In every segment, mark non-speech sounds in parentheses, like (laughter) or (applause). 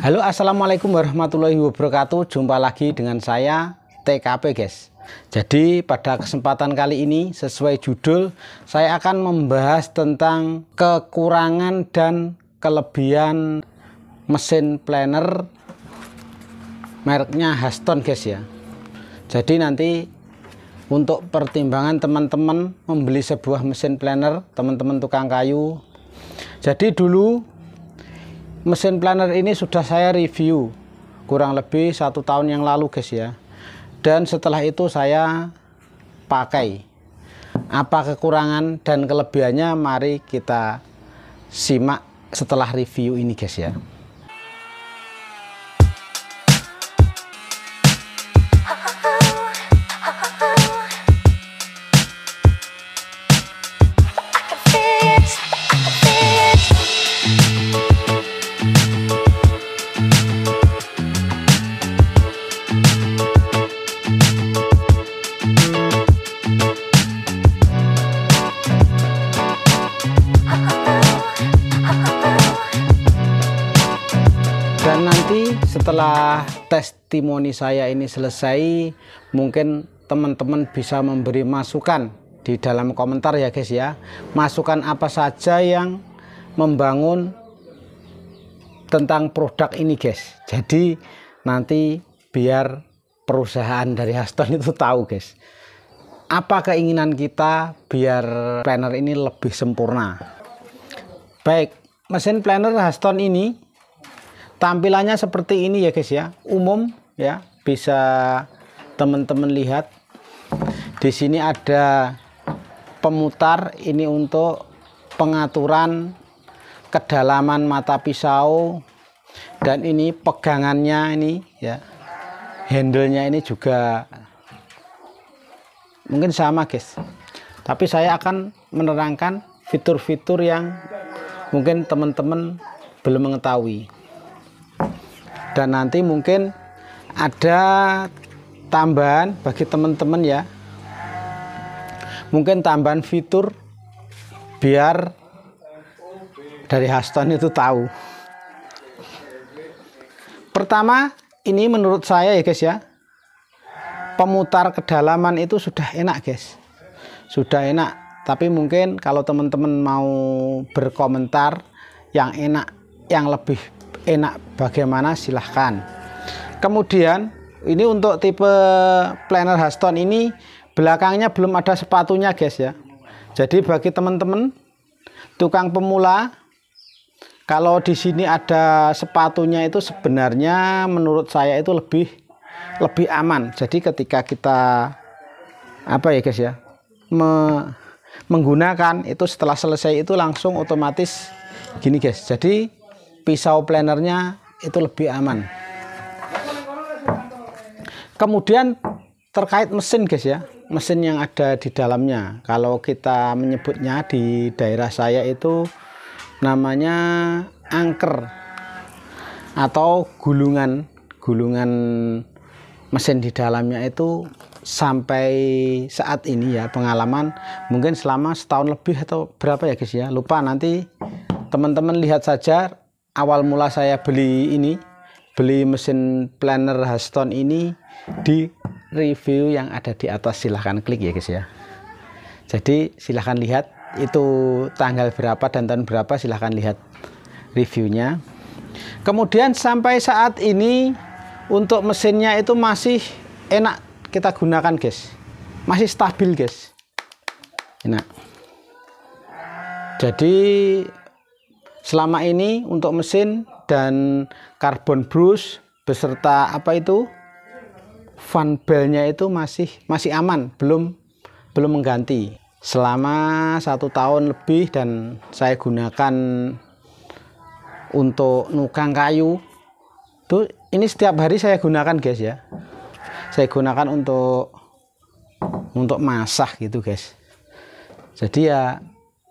Halo assalamualaikum warahmatullahi wabarakatuh Jumpa lagi dengan saya TKP guys Jadi pada kesempatan kali ini sesuai judul Saya akan membahas tentang kekurangan dan kelebihan mesin planner Mereknya Haston guys ya Jadi nanti untuk pertimbangan teman-teman membeli sebuah mesin planner Teman-teman tukang kayu Jadi dulu mesin planner ini sudah saya review kurang lebih satu tahun yang lalu guys ya dan setelah itu saya pakai apa kekurangan dan kelebihannya mari kita simak setelah review ini guys ya setelah testimoni saya ini selesai mungkin teman-teman bisa memberi masukan di dalam komentar ya guys ya masukan apa saja yang membangun tentang produk ini guys jadi nanti biar perusahaan dari Haston itu tahu guys apa keinginan kita biar planner ini lebih sempurna baik mesin planner Haston ini Tampilannya seperti ini ya guys ya. Umum ya, bisa teman-teman lihat. Di sini ada pemutar ini untuk pengaturan kedalaman mata pisau dan ini pegangannya ini ya. Handle-nya ini juga mungkin sama guys. Tapi saya akan menerangkan fitur-fitur yang mungkin teman-teman belum mengetahui dan nanti mungkin ada tambahan bagi teman-teman ya mungkin tambahan fitur biar dari Haston itu tahu pertama ini menurut saya ya guys ya pemutar kedalaman itu sudah enak guys sudah enak tapi mungkin kalau teman-teman mau berkomentar yang enak yang lebih enak bagaimana silahkan kemudian ini untuk tipe planner Haston ini belakangnya belum ada sepatunya guys ya jadi bagi teman-teman tukang pemula kalau di sini ada sepatunya itu sebenarnya menurut saya itu lebih lebih aman jadi ketika kita apa ya guys ya me, menggunakan itu setelah selesai itu langsung otomatis gini guys jadi pisau planernya itu lebih aman kemudian terkait mesin guys ya mesin yang ada di dalamnya kalau kita menyebutnya di daerah saya itu namanya angker atau gulungan gulungan mesin di dalamnya itu sampai saat ini ya pengalaman mungkin selama setahun lebih atau berapa ya guys ya lupa nanti teman-teman lihat saja awal mula saya beli ini beli mesin planner Haston ini di review yang ada di atas silahkan klik ya guys ya jadi silahkan lihat itu tanggal berapa dan tahun berapa silahkan lihat reviewnya kemudian sampai saat ini untuk mesinnya itu masih enak kita gunakan guys masih stabil guys enak jadi selama ini untuk mesin dan karbon brush beserta apa itu fan belnya itu masih masih aman belum belum mengganti selama satu tahun lebih dan saya gunakan untuk nukang kayu tuh ini setiap hari saya gunakan guys ya saya gunakan untuk untuk masak gitu guys jadi ya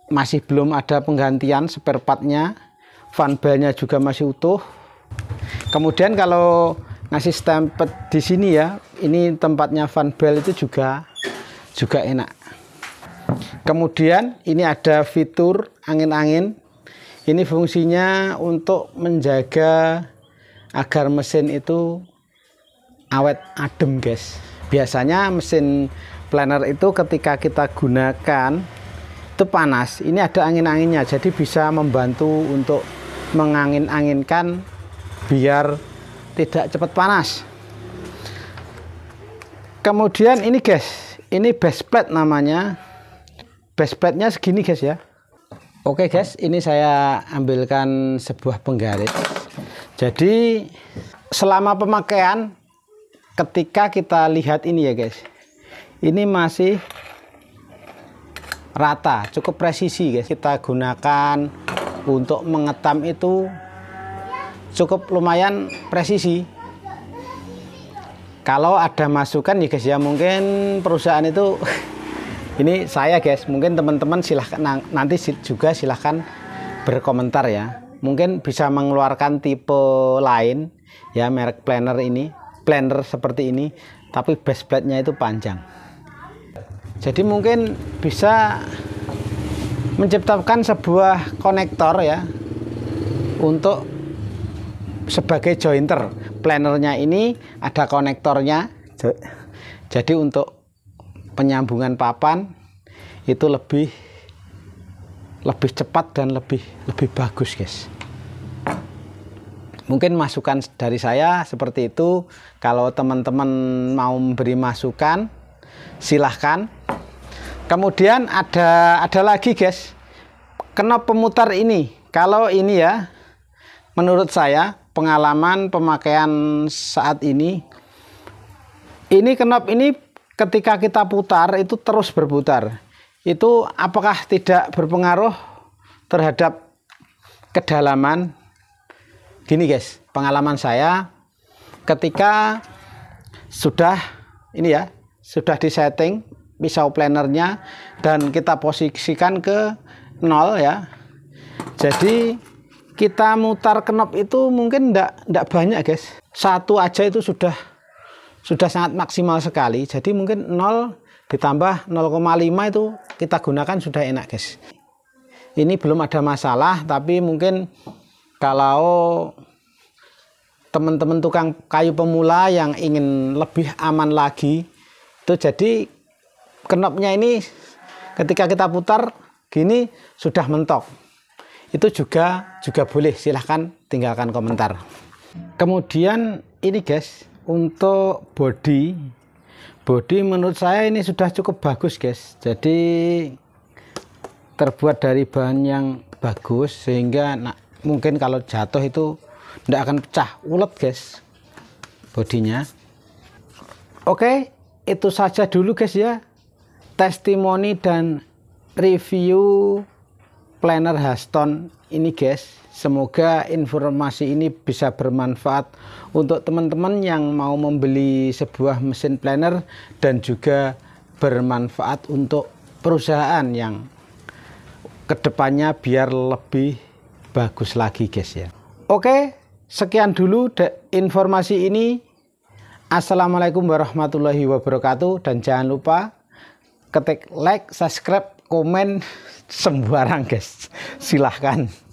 masih belum ada penggantian spare partnya fan nya juga masih utuh kemudian kalau ngasih stempet di sini ya ini tempatnya fan belt itu juga juga enak kemudian ini ada fitur angin-angin ini fungsinya untuk menjaga agar mesin itu awet adem guys biasanya mesin planer itu ketika kita gunakan itu panas ini ada angin-anginnya jadi bisa membantu untuk mengangin-anginkan biar tidak cepat panas kemudian ini guys ini base plate namanya base plate nya segini guys ya oke guys ini saya ambilkan sebuah penggaris jadi selama pemakaian ketika kita lihat ini ya guys ini masih rata cukup presisi guys kita gunakan untuk mengetam itu cukup lumayan presisi kalau ada masukan ya guys ya mungkin perusahaan itu (laughs) ini saya guys mungkin teman-teman silahkan nanti juga silahkan berkomentar ya mungkin bisa mengeluarkan tipe lain ya merek planner ini planner seperti ini tapi base plate-nya itu panjang jadi mungkin bisa menciptakan sebuah konektor ya untuk sebagai jointer. Planernya ini ada konektornya. Jadi untuk penyambungan papan itu lebih lebih cepat dan lebih lebih bagus, guys. Mungkin masukan dari saya seperti itu. Kalau teman-teman mau memberi masukan, silahkan kemudian ada ada lagi guys kenop pemutar ini kalau ini ya menurut saya pengalaman pemakaian saat ini ini kenop ini ketika kita putar itu terus berputar itu apakah tidak berpengaruh terhadap kedalaman gini guys pengalaman saya ketika sudah ini ya sudah disetting pisau planernya dan kita posisikan ke nol ya jadi kita mutar kenop itu mungkin ndak ndak banyak guys satu aja itu sudah sudah sangat maksimal sekali jadi mungkin nol ditambah 0,5 itu kita gunakan sudah enak guys ini belum ada masalah tapi mungkin kalau teman-teman tukang kayu pemula yang ingin lebih aman lagi itu jadi knobnya ini ketika kita putar gini sudah mentok itu juga juga boleh silahkan tinggalkan komentar kemudian ini guys untuk body body menurut saya ini sudah cukup bagus guys jadi terbuat dari bahan yang bagus sehingga nah, mungkin kalau jatuh itu tidak akan pecah ulet guys bodinya oke itu saja dulu guys ya testimoni dan review planner Haston ini guys semoga informasi ini bisa bermanfaat untuk teman-teman yang mau membeli sebuah mesin planner dan juga bermanfaat untuk perusahaan yang kedepannya biar lebih bagus lagi guys ya oke sekian dulu informasi ini Assalamualaikum warahmatullahi wabarakatuh dan jangan lupa ketik like, subscribe, komen (laughs) sembarang guys. Silahkan.